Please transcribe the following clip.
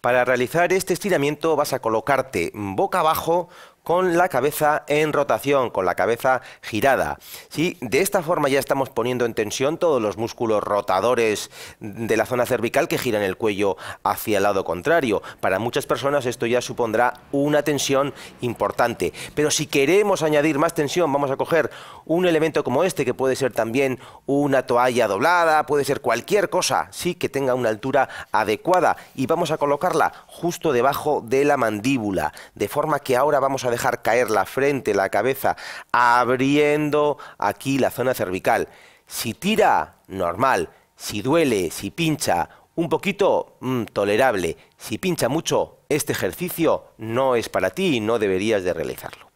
Para realizar este estiramiento vas a colocarte boca abajo con la cabeza en rotación, con la cabeza girada. ¿sí? De esta forma ya estamos poniendo en tensión todos los músculos rotadores de la zona cervical que giran el cuello hacia el lado contrario. Para muchas personas esto ya supondrá una tensión importante. Pero si queremos añadir más tensión, vamos a coger un elemento como este, que puede ser también una toalla doblada, puede ser cualquier cosa, sí, que tenga una altura adecuada. Y vamos a colocarla justo debajo de la mandíbula, de forma que ahora vamos a dejar caer la frente, la cabeza, abriendo aquí la zona cervical. Si tira, normal. Si duele, si pincha, un poquito mm, tolerable. Si pincha mucho, este ejercicio no es para ti y no deberías de realizarlo.